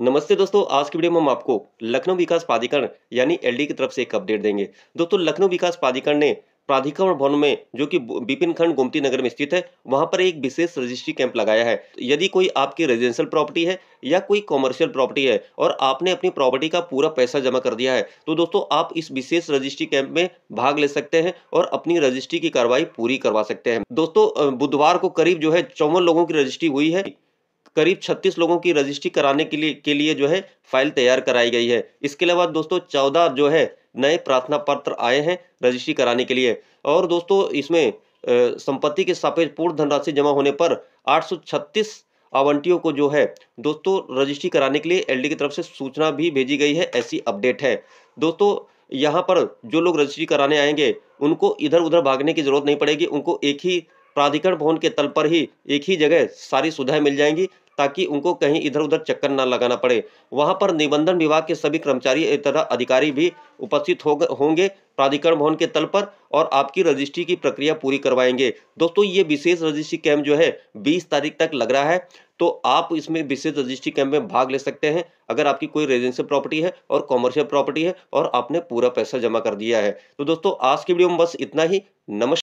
नमस्ते दोस्तों आज की वीडियो में हम आपको लखनऊ विकास प्राधिकरण यानी एलडी की तरफ से एक अपडेट देंगे दोस्तों लखनऊ विकास प्राधिकरण ने प्राधिकरण भवन में जो कि बिपिन खंड गोमती नगर में स्थित है वहां पर एक विशेष रजिस्ट्री कैंप लगाया है यदि कोई आपकी रेजिडेंशियल प्रॉपर्टी है या कोई कॉमर्शियल प्रॉपर्टी है और आपने अपनी प्रॉपर्टी का पूरा पैसा जमा कर दिया है तो दोस्तों आप इस विशेष रजिस्ट्री कैंप में भाग ले सकते हैं और अपनी रजिस्ट्री की कार्रवाई पूरी करवा सकते हैं दोस्तों बुधवार को करीब जो है चौवन लोगों की रजिस्ट्री हुई है करीब 36 लोगों की रजिस्ट्री कराने के लिए के लिए जो है फाइल तैयार कराई गई है इसके अलावा दोस्तों 14 जो है नए प्रार्थना पत्र आए हैं रजिस्ट्री कराने के लिए और दोस्तों इसमें संपत्ति के सापेक्ष पूर्ण धनराशि जमा होने पर आठ आवंटियों को जो है दोस्तों रजिस्ट्री कराने के लिए एलडी की तरफ से सूचना भी भेजी गई है ऐसी अपडेट है दोस्तों यहाँ पर जो लोग रजिस्ट्री कराने आएंगे उनको इधर उधर भागने की जरूरत नहीं पड़ेगी उनको एक ही प्राधिकरण भवन के तल पर ही एक ही जगह सारी सुविधाएं मिल जाएंगी ताकि उनको कहीं इधर उधर चक्कर ना लगाना पड़े वहां पर निबंधन विभाग के सभी कर्मचारी तथा अधिकारी भी उपस्थित हो होंगे प्राधिकरण भवन के तल पर और आपकी रजिस्ट्री की प्रक्रिया पूरी करवाएंगे दोस्तों ये विशेष रजिस्ट्री कैंप जो है बीस तारीख तक लग रहा है तो आप इसमें विशेष रजिस्ट्री कैंप में भाग ले सकते हैं अगर आपकी कोई रेजिडेंशियल प्रॉपर्टी है और कॉमर्शियल प्रॉपर्टी है और आपने पूरा पैसा जमा कर दिया है तो दोस्तों आज की वीडियो में बस इतना ही नमस्कार